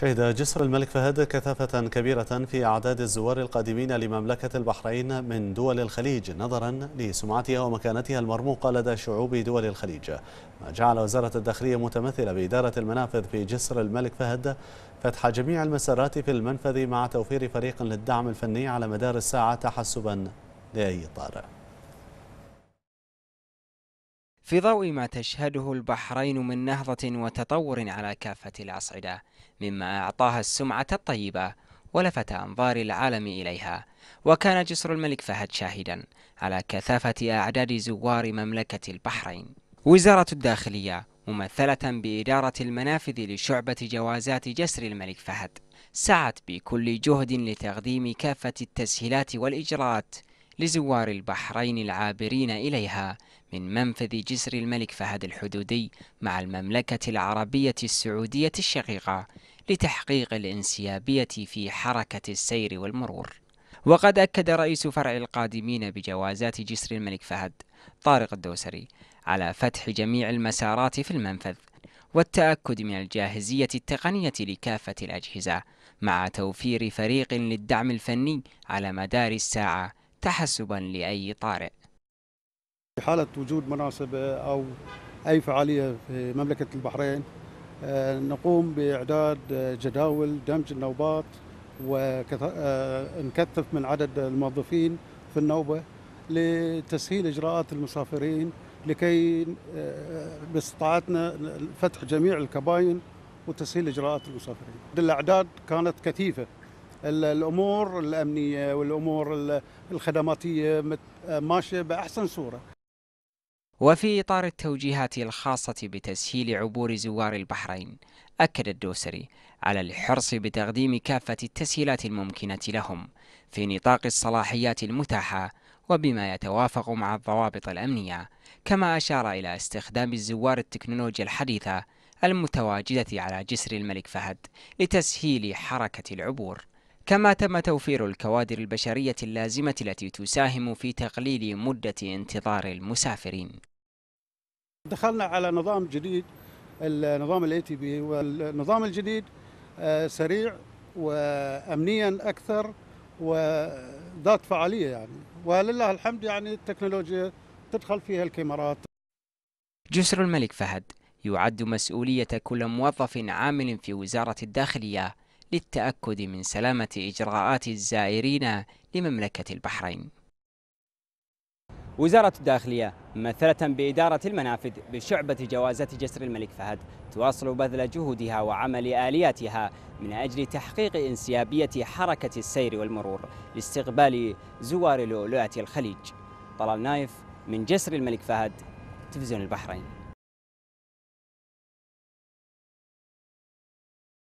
شهد جسر الملك فهد كثافة كبيرة في أعداد الزوار القادمين لمملكة البحرين من دول الخليج نظرا لسمعتها ومكانتها المرموقة لدى شعوب دول الخليج ما جعل وزارة الداخلية متمثلة بإدارة المنافذ في جسر الملك فهد فتح جميع المسارات في المنفذ مع توفير فريق للدعم الفني على مدار الساعة تحسبا لأي طارئ في ضوء ما تشهده البحرين من نهضة وتطور على كافة الأصعدة مما أعطاها السمعة الطيبة ولفت أنظار العالم إليها وكان جسر الملك فهد شاهدا على كثافة أعداد زوار مملكة البحرين وزارة الداخلية ممثلة بإدارة المنافذ لشعبة جوازات جسر الملك فهد سعت بكل جهد لتقديم كافة التسهيلات والإجراءات لزوار البحرين العابرين إليها من منفذ جسر الملك فهد الحدودي مع المملكة العربية السعودية الشقيقة لتحقيق الانسيابية في حركة السير والمرور وقد أكد رئيس فرع القادمين بجوازات جسر الملك فهد طارق الدوسري على فتح جميع المسارات في المنفذ والتأكد من الجاهزية التقنية لكافة الأجهزة مع توفير فريق للدعم الفني على مدار الساعة تحسبا لأي طارئ في حالة وجود مناسبه أو أي فعالية في مملكة البحرين آه، نقوم بإعداد جداول دمج النوبات ونكثف آه، من عدد الموظفين في النوبة لتسهيل إجراءات المسافرين لكي آه، باستطاعتنا فتح جميع الكباين وتسهيل إجراءات المسافرين الأعداد كانت كثيفة الامور الامنيه والامور الخدماتيه ماشيه باحسن صوره. وفي اطار التوجيهات الخاصه بتسهيل عبور زوار البحرين، اكد الدوسري على الحرص بتقديم كافه التسهيلات الممكنه لهم في نطاق الصلاحيات المتاحه وبما يتوافق مع الضوابط الامنيه، كما اشار الى استخدام الزوار التكنولوجيا الحديثه المتواجدة على جسر الملك فهد لتسهيل حركة العبور كما تم توفير الكوادر البشرية اللازمة التي تساهم في تقليل مدة انتظار المسافرين دخلنا على نظام جديد النظام الاي تي بي والنظام الجديد آه، سريع وامنيا اكثر وذات فعاليه يعني ولله الحمد يعني التكنولوجيا تدخل فيها الكاميرات جسر الملك فهد يعد مسؤوليه كل موظف عامل في وزاره الداخليه للتأكد من سلامة إجراءات الزائرين لمملكة البحرين وزارة الداخلية ممثلة بإدارة المنافذ بشعبة جوازات جسر الملك فهد تواصل بذل جهودها وعمل آلياتها من أجل تحقيق انسيابية حركة السير والمرور لاستقبال زوار لؤلؤة الخليج طلال نايف من جسر الملك فهد تلفزيون البحرين